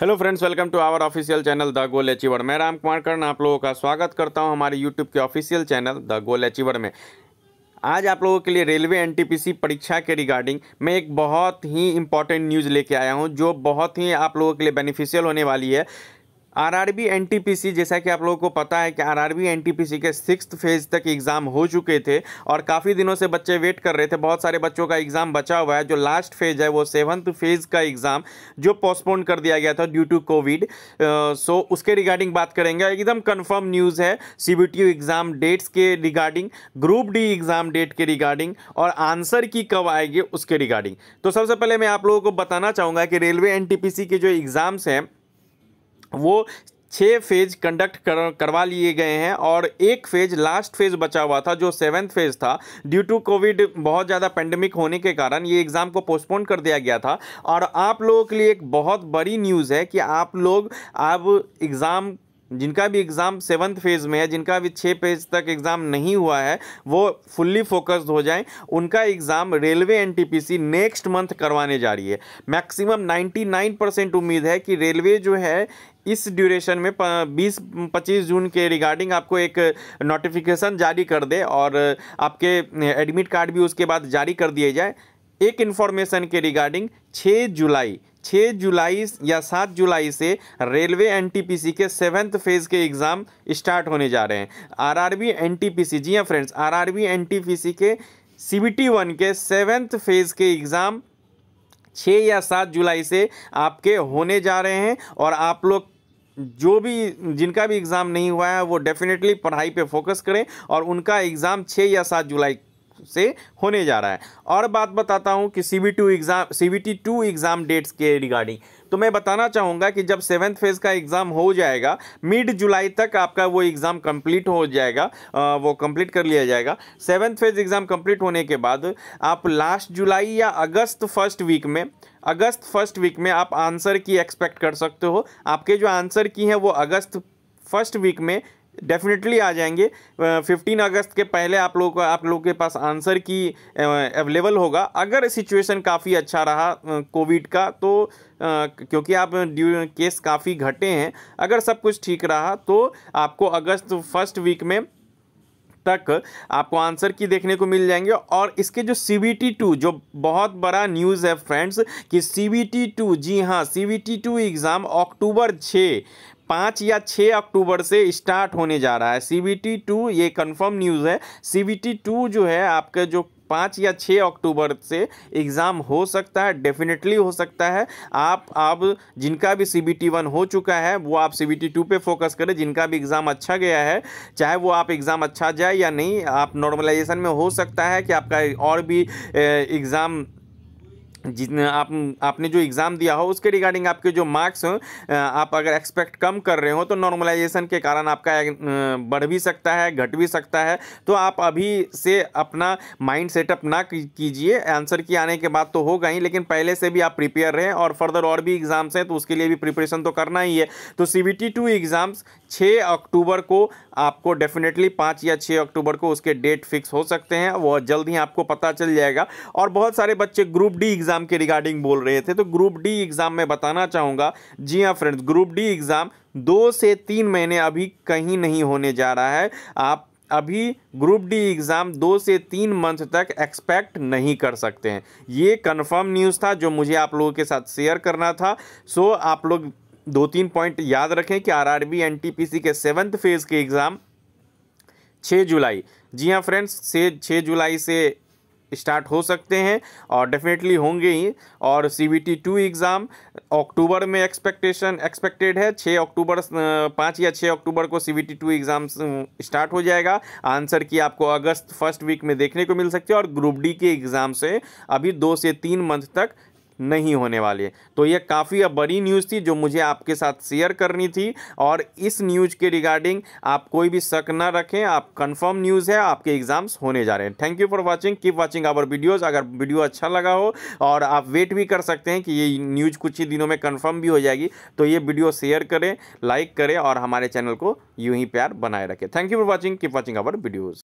hello friends welcome to our official channel the goal achiever मैं राम कुमार कर्ण आप लोगों का स्वागत करता हूं हमारे यूट्यूब के official channel the goal achiever में आज आप लोगों के लिए रेलवे एनटीपीसी परीक्षा के रिगार्डिंग मैं एक बहुत ही इंपॉर्टेंट न्यूज़ लेके आया हूं जो बहुत ही आप लोगों के लिए बेनिफिशियल होने वाली है आरआरबी एनटीपीसी जैसा कि आप लोगों को पता है कि आरआरबी एनटीपीसी के सिक्स फेज तक एग्ज़ाम हो चुके थे और काफ़ी दिनों से बच्चे वेट कर रहे थे बहुत सारे बच्चों का एग्ज़ाम बचा हुआ है जो लास्ट फेज है वो सेवन्थ फेज का एग्ज़ाम जो पोस्टपोन कर दिया गया था ड्यू टू कोविड सो उसके रिगार्डिंग बात करेंगे एकदम कन्फर्म न्यूज़ है सी एग्ज़ाम डेट्स के regarding group D exam date के रिगार्डिंग और आंसर की कब आएगी उसके रिगार्डिंग तो सबसे पहले मैं आप लोगों को बताना चाहूँगा कि रेलवे एनटीपीसी के जो एग्ज़ाम्स हैं वो छः फेज कंडक्ट कर, करवा लिए गए हैं और एक फेज लास्ट फेज बचा हुआ था जो सेवन्थ फेज था ड्यू टू कोविड बहुत ज़्यादा पेंडेमिक होने के कारण ये एग्ज़ाम को पोस्टपोन कर दिया गया था और आप लोगों के लिए एक बहुत बड़ी न्यूज़ है कि आप लोग अब एग्ज़ाम जिनका भी एग्ज़ाम सेवन्थ फेज़ में है जिनका भी छः पेज तक एग्ज़ाम नहीं हुआ है वो फुल्ली फोकस्ड हो जाएं उनका exam railway NTPC next month करवाने जा रही है मैक्सिमम 99 परसेंट उम्मीद है कि रेलवे जो है इस ड्यूरेशन में बीस पच्चीस जून के रिगार्डिंग आपको एक नोटिफिकेशन जारी कर दे और आपके एडमिट कार्ड भी उसके बाद जारी कर दिए जाए एक इन्फॉर्मेशन के रिगार्डिंग 6 जुलाई 6 जुलाई या 7 जुलाई से रेलवे एनटीपीसी के सेवेंथ फेज़ के एग्ज़ाम स्टार्ट होने जा रहे हैं आरआरबी एनटीपीसी जी हाँ फ्रेंड्स आरआरबी एनटीपीसी के सीबीटी वन के सेवेंथ फेज़ के एग्ज़ाम छः या सात जुलाई से आपके होने जा रहे हैं और आप लोग जो भी जिनका भी एग्ज़ाम नहीं हुआ है वो डेफिनेटली पढ़ाई पे फोकस करें और उनका एग्ज़ाम छः या सात जुलाई से होने जा रहा है और बात बताता हूँ कि C B two exam C B T two exam dates के रिगार्डिंग तो मैं बताना चाहूँगा कि जब सेवन्थ फेज़ का एग्ज़ाम हो जाएगा मिड जुलाई तक आपका वो एग्ज़ाम कंप्लीट हो जाएगा आ, वो कंप्लीट कर लिया जाएगा सेवन्थ फेज़ एग्ज़ाम कंप्लीट होने के बाद आप लास्ट जुलाई या अगस्त फर्स्ट वीक में अगस्त फर्स्ट वीक में आप आंसर की एक्सपेक्ट कर सकते हो आपके जो आंसर की हैं वो अगस्त फर्स्ट वीक में डेफिनेटली आ जाएंगे फिफ्टीन अगस्त के पहले आप लोगों का आप लोगों के पास आंसर की अवेलेबल होगा अगर सिचुएशन काफ़ी अच्छा रहा कोविड का तो क्योंकि आप ड्यू केस काफ़ी घटे हैं अगर सब कुछ ठीक रहा तो आपको अगस्त फर्स्ट वीक में तक आपको आंसर की देखने को मिल जाएंगे और इसके जो सी बी टी टू जो बहुत बड़ा न्यूज़ है फ्रेंड्स कि सी बी टी टू जी हाँ C B T two exam अक्टूबर छः पाँच या छः अक्टूबर से स्टार्ट होने जा रहा है सी बी टी टू ये कन्फर्म न्यूज़ है सी बी टी टू जो है आपका जो पाँच या छः अक्टूबर से एग्ज़ाम हो सकता है डेफिनेटली हो सकता है आप अब जिनका भी सी बी टी वन हो चुका है वो आप सी बी टी टू पर फोकस करें जिनका भी एग्ज़ाम अच्छा गया है चाहे वो आप एग्ज़ाम अच्छा जाए या नहीं आप नॉर्मलाइजेशन में हो सकता है कि आपका और भी एग्ज़ाम जितने आप आपने जो एग्ज़ाम दिया हो उसके रिगार्डिंग आपके जो मार्क्स हो आप अगर एक्सपेक्ट कम कर रहे हो तो नॉर्मलाइजेशन के कारण आपका बढ़ भी सकता है घट भी सकता है तो आप अभी से अपना माइंड सेटअप ना कीजिए आंसर की आने के बाद तो होगा ही लेकिन पहले से भी आप प्रिपेयर रहें और फर्दर और भी एग्ज़ाम्स हैं तो उसके लिए भी प्रिपरेशन तो करना ही है तो C B T two exams छः अक्टूबर को आपको डेफिनेटली पाँच या छः अक्टूबर को उसके डेट फिक्स हो सकते हैं वह जल्द ही आपको पता चल जाएगा और बहुत सारे बच्चे ग्रुप डी एग्ज़ाम एग्ज़ाम के रिगार्डिंग बोल रहे थे तो ग्रुप डी एग्ज़ाम में बताना चाहूंगा जी हाँ फ्रेंड्स ग्रुप डी एग्ज़ाम दो से तीन महीने अभी कहीं नहीं होने जा रहा है आप अभी ग्रुप डी एग्ज़ाम दो से तीन मंथ तक एक्सपेक्ट नहीं कर सकते हैं ये कन्फर्म न्यूज़ था जो मुझे आप लोगों के साथ शेयर करना था सो आप लोग दो तीन पॉइंट याद रखें कि आरआरबी एनटीपीसी के सेवन्थ फेज़ के एग्ज़ाम छः जुलाई जी हाँ फ्रेंड्स से छः जुलाई से स्टार्ट हो सकते हैं और डेफिनेटली होंगे ही और C B T two exam अक्टूबर में एक्सपेक्टेशन एक्सपेक्टेड है छः अक्टूबर पाँच या छः अक्टूबर को C B T two exam start हो जाएगा आंसर की आपको अगस्त फर्स्ट वीक में देखने को मिल सकती है और ग्रुप डी के एग्ज़ाम से अभी दो से तीन मंथ तक नहीं होने वाली है तो ये काफ़ी बड़ी न्यूज़ थी जो मुझे आपके साथ शेयर करनी थी और इस न्यूज़ के रिगार्डिंग आप कोई भी शक ना रखें आप कंफर्म न्यूज़ है आपके एग्जाम्स होने जा रहे हैं thank you for watching keep watching our videos अगर वीडियो अच्छा लगा हो और आप वेट भी कर सकते हैं कि ये न्यूज़ कुछ ही दिनों में कन्फर्म भी हो जाएगी तो ये वीडियो शेयर करें लाइक करें और हमारे चैनल को यूँ ही प्यार बनाए रखें thank you for watching keep watching our videos